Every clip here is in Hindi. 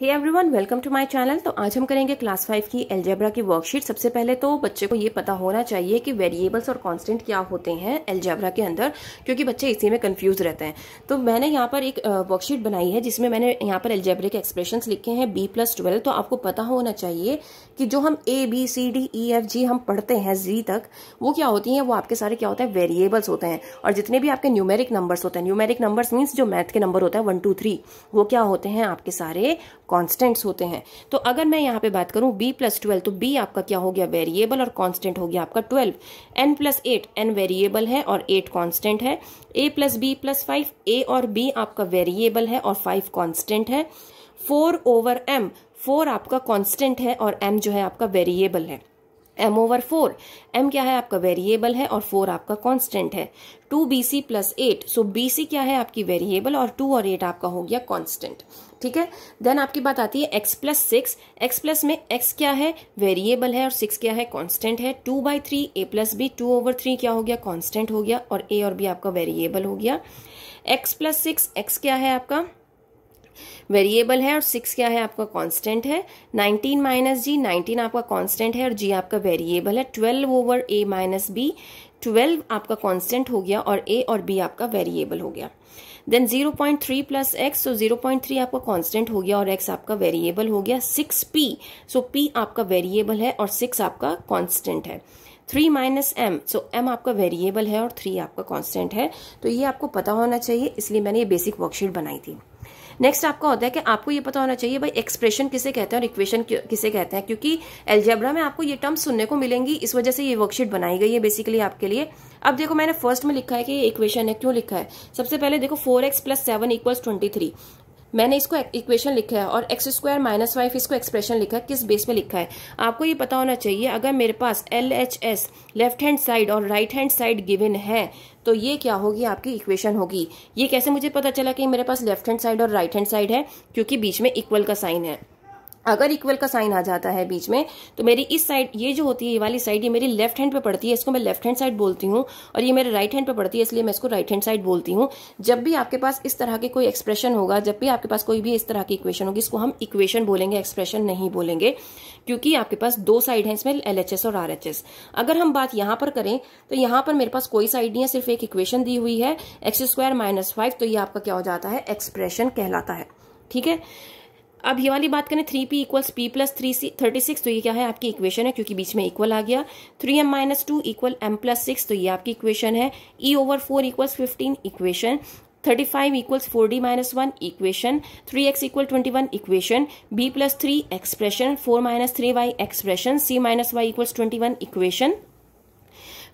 hey everyone welcome to my channel तो आज हम करेंगे क्लास फाइव की एल्जेब्रा की वर्कशीट सबसे पहले तो बच्चे को ये पता होना चाहिए कि वेरिएबल्स और कांस्टेंट क्या होते हैं एल्जेब्रा के अंदर क्योंकि बच्चे इसी में कंफ्यूज रहते हैं तो मैंने यहाँ पर एक वर्कशीट बनाई है जिसमें मैंने यहाँ पर एल्जेब्रे के एक्सप्रेशन लिखे हैं बी प्लस ट्वेल्व तो आपको पता होना चाहिए कि जो हम A B C D E F G हम पढ़ते हैं जी तक वो क्या होती हैं वो आपके सारे क्या होते हैं वेरिएबल्स होते हैं और जितने भी आपके न्यूमेरिक नंबर्स होते हैं न्यूमेरिक नंबर्स मीन्स जो मैथ के नंबर होता है वन टू थ्री वो क्या होते हैं आपके सारे कॉन्स्टेंट्स होते हैं तो अगर मैं यहाँ पे बात करूँ बी प्लस ट्वेल्व तो बी आपका क्या हो गया वेरिएबल और कॉन्स्टेंट हो गया आपका twelve N plus eight N variable है और एट कॉन्स्टेंट है A plus B plus five A और बी आपका वेरिएबल है और फाइव कॉन्स्टेंट है फोर ओवर एम फोर आपका कॉन्स्टेंट है और एम जो है आपका वेरिएबल है एम ओवर फोर एम क्या है आपका वेरिएबल है और फोर आपका कांस्टेंट है two B C plus eight so B C क्या है आपकी वेरिएबल और टू और एट आपका हो गया कांस्टेंट ठीक है देन आपकी बात आती है X plus six X plus में एक्स क्या है वेरिएबल है और सिक्स क्या है कांस्टेंट है two by three A plus B two over three क्या हो गया कांस्टेंट हो गया और ए और बी आपका वेरिएबल हो गया एक्स प्लस सिक्स एक्स क्या है आपका वेरिएबल है और सिक्स क्या है आपका कांस्टेंट है नाइनटीन माइनस जी नाइनटीन आपका कांस्टेंट है और जी आपका वेरिएबल है twelve over A minus B twelve आपका कांस्टेंट हो गया और ए और बी आपका वेरिएबल हो गया then zero point three plus X तो जीरो पॉइंट थ्री आपका कांस्टेंट हो गया और एक्स आपका वेरिएबल हो गया सिक्स पी सो पी आपका वेरिएबल है और सिक्स आपका कांस्टेंट है three minus M so M आपका वेरिएबल है और थ्री आपका कांस्टेंट है तो ये आपको पता होना चाहिए इसलिए मैंने ये बेसिक वर्कशीट बनाई थी नेक्स्ट आपका होता है कि आपको ये पता होना चाहिए भाई एक्सप्रेशन किसे कहते हैं और इक्वेशन किसे कहते हैं क्योंकि एल्जेब्रा में आपको ये टर्म सुनने को मिलेंगी इस वजह से ये वर्कशीट बनाई गई है बेसिकली आपके लिए अब देखो मैंने फर्स्ट में लिखा है कि ये इक्वेशन है क्यों लिखा है सबसे पहले देखो four X plus seven equals twenty three मैंने इसको इक्वेशन लिखा है और एक्स स्क्वायर माइनस फाइव इसको एक्सप्रेशन लिखा है किस बेस पे लिखा है आपको ये पता होना चाहिए अगर मेरे पास L H S left hand side और राइट हैंड साइड गिवन है तो ये क्या होगी आपकी इक्वेशन होगी ये कैसे मुझे पता चला कि मेरे पास लेफ्ट हैंड साइड और राइट हैंड साइड है क्योंकि बीच में इक्वल का साइन है अगर इक्वल का साइन आ जाता है बीच में तो मेरी इस साइड ये जो होती है ये वाली साइड ये मेरी लेफ्ट हैंड पे पड़ती है इसको मैं लेफ्ट हैंड साइड बोलती हूँ और ये मेरे राइट हैंड पे पड़ती है इसलिए मैं इसको राइट हैंड साइड बोलती हूँ जब भी आपके पास इस तरह के कोई एक्सप्रेशन होगा जब भी आपके पास कोई भी इस तरह की इक्वेशन होगी इसको हम इक्वेशन बोलेंगे एक्सप्रेशन नहीं बोलेंगे क्योंकि आपके पास दो साइड है इसमें एल और आर अगर हम बात यहां पर करें तो यहां पर मेरे पास कोई साइड नहीं है सिर्फ एक इक्वेशन दी हुई है एक्स स्क्वायर माइनस फाइव तो ये आपका क्या हो जाता है एक्सप्रेशन कहलाता है ठीक है अब ये वाली बात करें three P equals P plus three C thirty six तो ये क्या है आपकी इक्वेशन है क्योंकि बीच में इक्वल आ गया three M minus two equal M plus six तो ये आपकी इक्वेशन है E over four equals fifteen equation thirty five equals four D minus one equation three X equal twenty one equation B plus three expression four minus three Y expression C minus Y equals twenty one equation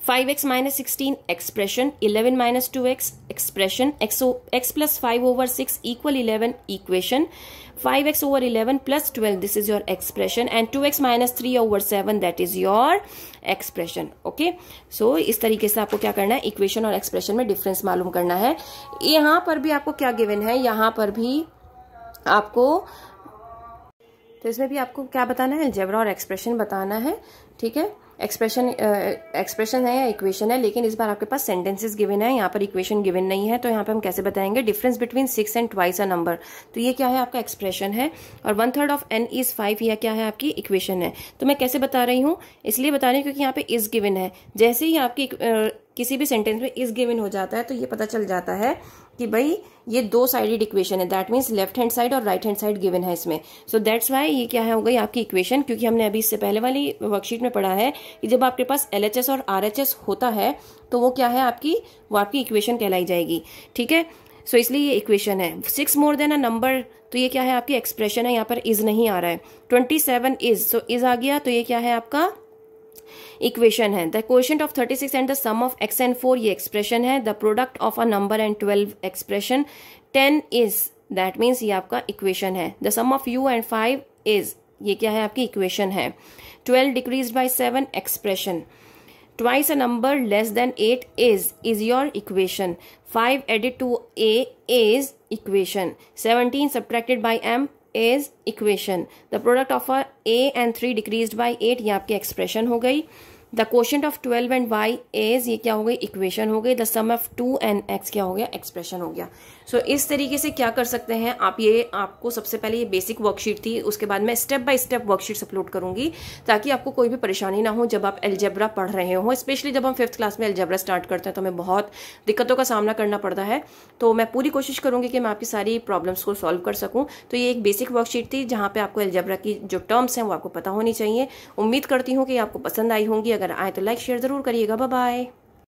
five X minus sixteen expression eleven minus two X expression X plus five over six equal eleven equation five X over eleven plus twelve this is your expression and two X minus three over seven that is your expression okay so इस तरीके से आपको क्या करना है इक्वेशन और एक्सप्रेशन में डिफरेंस मालूम करना है यहां पर भी आपको क्या गिवन है यहां पर भी आपको तो इसमें भी आपको क्या बताना है जेवरा और एक्सप्रेशन बताना है ठीक है एक्सप्रेशन एक्सप्रेशन है या इक्वेशन है लेकिन इस बार आपके पास सेंटेंसेस गिवन है यहाँ पर इक्वेशन गिवन नहीं है तो यहाँ पे हम कैसे बताएंगे difference between six and twice a number तो ये क्या है आपका एक्सप्रेशन है और one third of N is five या क्या है आपकी इक्वेशन है तो मैं कैसे बता रही हूँ इसलिए बता रही हूँ क्योंकि यहाँ पे इज गिवन है जैसे ही आपकी uh, किसी भी सेंटेंस में इज गिवन हो जाता है तो ये पता चल जाता है कि भाई ये दो साइडेड इक्वेशन है that means left hand side और राइट हैंड साइड गिवन है इसमें सो दैट्स वाई ये क्या है हो गई आपकी इक्वेशन क्योंकि हमने अभी इससे पहले वाली वर्कशीट में पढ़ा है कि जब आपके पास एल और आर होता है तो वो क्या है आपकी वो आपकी इक्वेशन कहलाई जाएगी ठीक है सो so, इसलिए ये इक्वेशन है six more than a number तो ये क्या है आपकी एक्सप्रेशन है यहाँ पर इज नहीं आ रहा है twenty seven is so is आ गया तो ये क्या है आपका इक्वेशन है the question of 36 and the sum of X and four ये एक्सप्रेशन है the product of a number and 12 expression 10 is that means ये आपका इक्वेशन है the sum of U and five is ये क्या है आपकी इक्वेशन है 12 decrease by 7 expression twice a number less than 8 is is your equation 5 added to A is equation 17 subtracted by M is equation the product of a A and three decrease by eight ये आपकी एक्सप्रेशन हो गई the question of twelve and Y is ये क्या हो गई इक्वेशन हो गई the sum of two and X क्या हो गया एक्सप्रेशन हो गया सो so, इस तरीके से क्या कर सकते हैं आप ये आपको सबसे पहले ये बेसिक वर्कशीट थी उसके बाद मैं step by step worksheet upload करूंगी ताकि आपको कोई भी परेशानी ना हो जब आप एलजेब्रा पढ़ रहे हो स्पेशली जब हम फिफ्थ क्लास में एलजेब्रा स्टार्ट करते हैं तो हमें बहुत दिक्कतों का सामना करना पड़ता है तो मैं पूरी कोशिश करूंगी कि मैं आपकी सारी प्रॉब्लम्स को सॉल्व कर सकूँ तो ये एक बेसिक वर्कशीट थी जहाँ पर आपको एलजेब्रा की जो टर्म्स हैं वो आपको पता होनी चाहिए उम्मीद करती हूँ कि आपको पसंद आई होंगी अगर आए तो लाइक शेयर ज़रूर करिएगा बाय